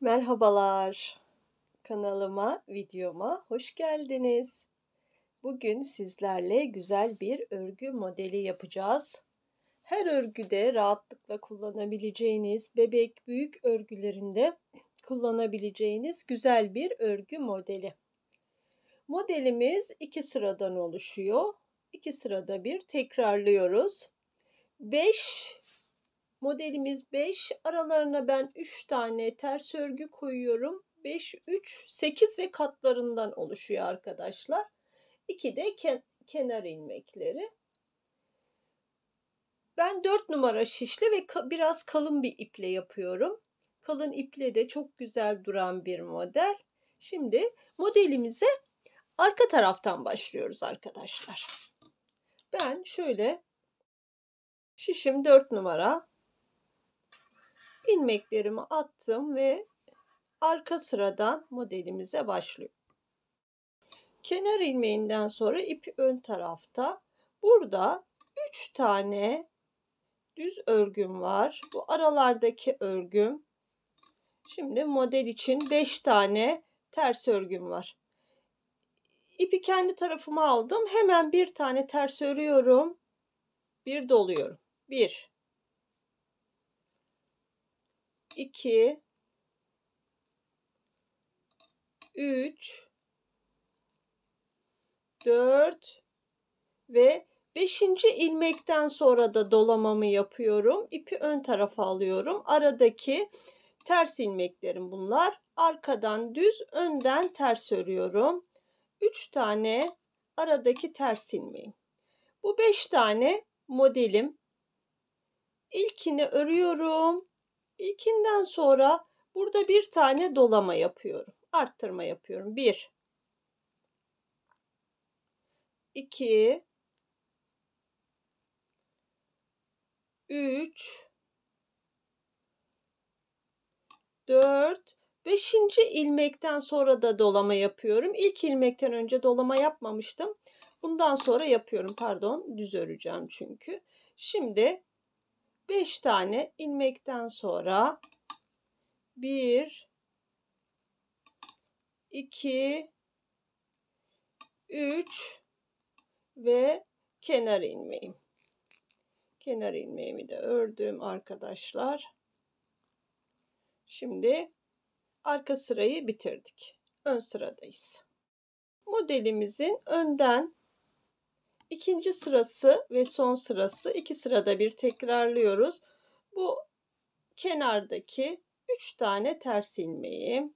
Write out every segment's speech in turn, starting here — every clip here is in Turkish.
Merhabalar. Kanalıma, videoma hoş geldiniz. Bugün sizlerle güzel bir örgü modeli yapacağız. Her örgüde rahatlıkla kullanabileceğiniz, bebek büyük örgülerinde kullanabileceğiniz güzel bir örgü modeli. Modelimiz iki sıradan oluşuyor. İki sırada bir tekrarlıyoruz. 5 Modelimiz 5. Aralarına ben 3 tane ters örgü koyuyorum. 5, 3, 8 ve katlarından oluşuyor arkadaşlar. 2 de ken kenar ilmekleri. Ben 4 numara şişli ve ka biraz kalın bir iple yapıyorum. Kalın iple de çok güzel duran bir model. Şimdi modelimize arka taraftan başlıyoruz arkadaşlar. Ben şöyle şişim 4 numara ilmeklerimi attım ve arka sıradan modelimize başlıyorum. Kenar ilmeğinden sonra ipi ön tarafta. Burada 3 tane düz örgüm var. Bu aralardaki örgüm. Şimdi model için 5 tane ters örgüm var. İpi kendi tarafıma aldım. Hemen bir tane ters örüyorum. Bir doluyorum. 1 2 3 4 ve 5. ilmekten sonra da dolamamı yapıyorum. İpi ön tarafa alıyorum. Aradaki ters ilmeklerim bunlar. Arkadan düz, önden ters örüyorum. 3 tane aradaki ters ilmeğim. Bu 5 tane modelim. İlkini örüyorum. İlkinden sonra burada bir tane dolama yapıyorum. Arttırma yapıyorum. 1 2 3 4 5. ilmekten sonra da dolama yapıyorum. İlk ilmekten önce dolama yapmamıştım. Bundan sonra yapıyorum. Pardon, düz öreceğim çünkü. Şimdi 5 tane ilmekten sonra 1 2 3 ve kenar ilmeğim. Kenar ilmeğimi de ördüm arkadaşlar. Şimdi arka sırayı bitirdik. Ön sıradayız. Modelimizin önden İkinci sırası ve son sırası iki sırada bir tekrarlıyoruz. Bu kenardaki 3 tane ters ilmeği.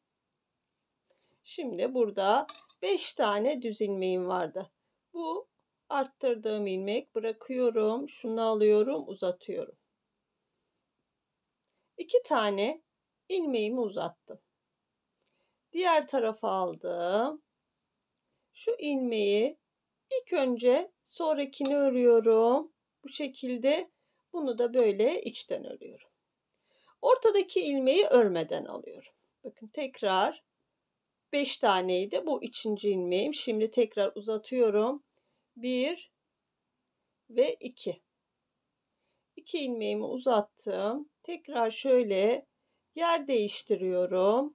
Şimdi burada 5 tane düz ilmeğim vardı. Bu arttırdığım ilmek bırakıyorum. Şunu alıyorum uzatıyorum. 2 tane ilmeğimi uzattım. Diğer tarafa aldım. Şu ilmeği İlk önce sonrakini örüyorum. Bu şekilde bunu da böyle içten örüyorum. Ortadaki ilmeği örmeden alıyorum. Bakın tekrar 5 taneydi. Bu ikinci ilmeğim. Şimdi tekrar uzatıyorum. 1 ve 2. 2 ilmeğimi uzattım. Tekrar şöyle yer değiştiriyorum.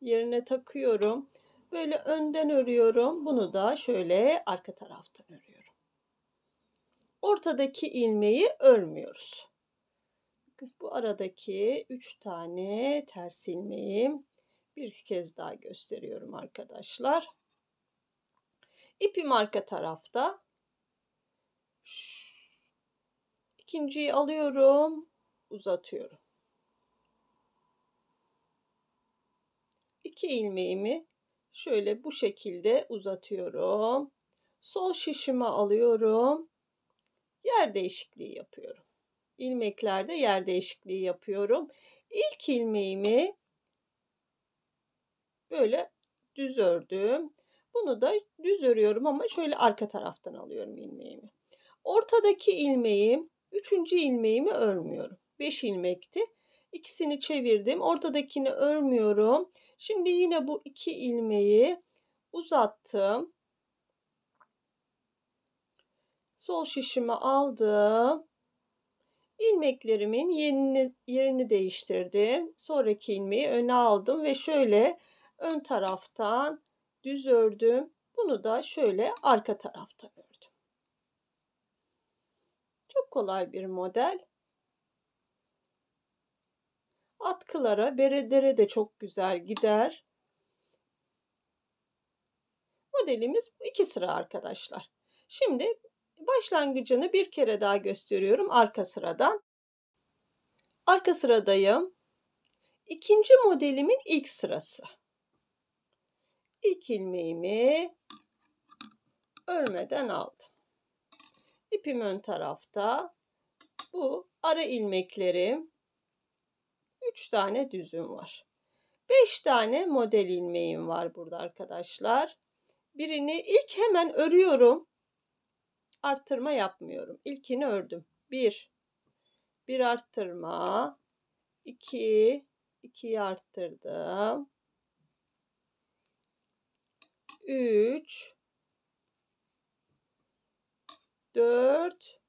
Yerine takıyorum. Böyle önden örüyorum. Bunu da şöyle arka taraftan örüyorum. Ortadaki ilmeği örmüyoruz. Bu aradaki 3 tane ters ilmeğim bir kez daha gösteriyorum arkadaşlar. İpim arka tarafta. İkinciyi alıyorum, uzatıyorum. İki ilmeğimi Şöyle bu şekilde uzatıyorum. Sol şişimi alıyorum. Yer değişikliği yapıyorum. İlmeklerde yer değişikliği yapıyorum. İlk ilmeğimi böyle düz ördüm. Bunu da düz örüyorum ama şöyle arka taraftan alıyorum ilmeğimi. Ortadaki ilmeğim, üçüncü ilmeğimi örmüyorum. Beş ilmekti. İkisini çevirdim. Ortadakini örmüyorum. Şimdi yine bu iki ilmeği uzattım. Sol şişimi aldım. İlmeklerimin yerini, yerini değiştirdim. Sonraki ilmeği öne aldım ve şöyle ön taraftan düz ördüm. Bunu da şöyle arka taraftan ördüm. Çok kolay bir model. atkılara beredere de çok güzel gider. Modelimiz iki sıra arkadaşlar. Şimdi başlangıcını bir kere daha gösteriyorum arka sıradan. Arka sıradayım. İkinci modelimin ilk sırası. İlk ilmeğimi örmeden aldım. İpim ön tarafta. Bu ara ilmeklerim 3 tane düzüm var. 5 tane model ilmeğim var burada arkadaşlar. Birini ilk hemen örüyorum. Arttırma yapmıyorum. İlkini ördüm. 1 1 arttırma 2 2'yi arttırdım. 3 4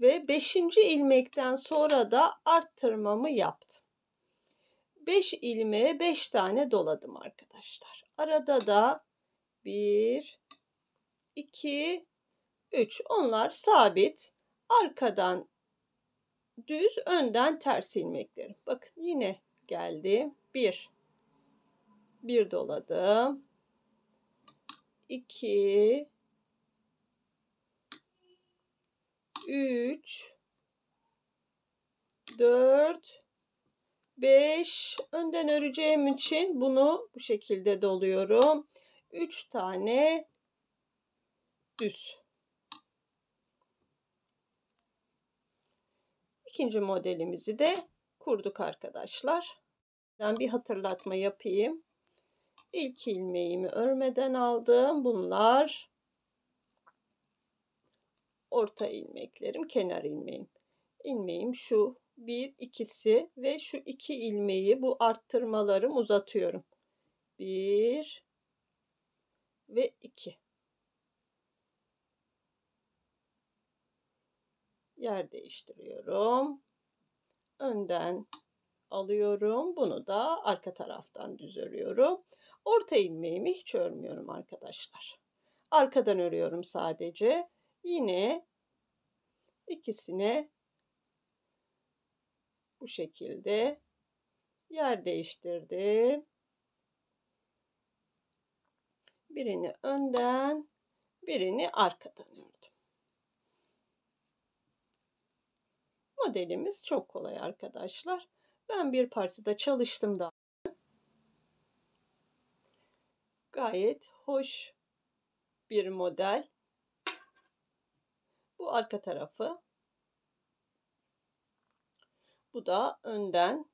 ve 5. ilmekten sonra da arttırmamı yaptım. 5 ilmeğe 5 tane doladım arkadaşlar. Arada da 1 2 3 onlar sabit. Arkadan düz, önden ters ilmeklerim. Bakın yine geldi. 1 1 doladım. 2 3 4 5 önden öreceğim için bunu bu şekilde doluyorum. 3 tane düz. İkinci modelimizi de kurduk arkadaşlar. Ben bir hatırlatma yapayım. İlk ilmeğimi örmeden aldım. Bunlar orta ilmeklerim, kenar ilmeğim. İlmeğim şu bir ikisi ve şu iki ilmeği bu arttırmalarım uzatıyorum. Bir ve iki. Yer değiştiriyorum. Önden alıyorum. Bunu da arka taraftan düz örüyorum. Orta ilmeğimi hiç örmüyorum arkadaşlar. Arkadan örüyorum sadece. Yine ikisine bu şekilde yer değiştirdim. Birini önden, birini arkadan ördüm. Modelimiz çok kolay arkadaşlar. Ben bir parçada çalıştım daha. Gayet hoş bir model. Bu arka tarafı bu da önden.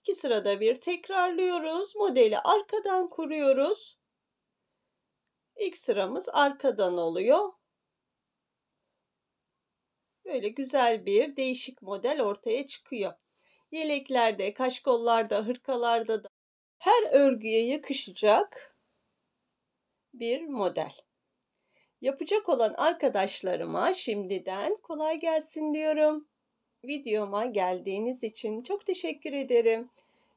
İki sırada bir tekrarlıyoruz. Modeli arkadan kuruyoruz. İlk sıramız arkadan oluyor. Böyle güzel bir değişik model ortaya çıkıyor. Yeleklerde, kaşkollarda, hırkalarda da her örgüye yakışacak bir model. Yapacak olan arkadaşlarıma şimdiden kolay gelsin diyorum. Videoma geldiğiniz için çok teşekkür ederim.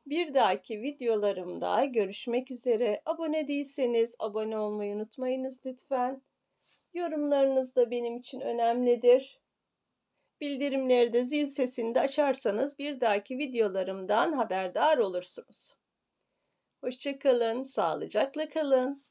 Bir dahaki videolarımda görüşmek üzere. Abone değilseniz abone olmayı unutmayınız lütfen. Yorumlarınız da benim için önemlidir. Bildirimleri de zil sesini de açarsanız bir dahaki videolarımdan haberdar olursunuz. Hoşçakalın, sağlıcakla kalın.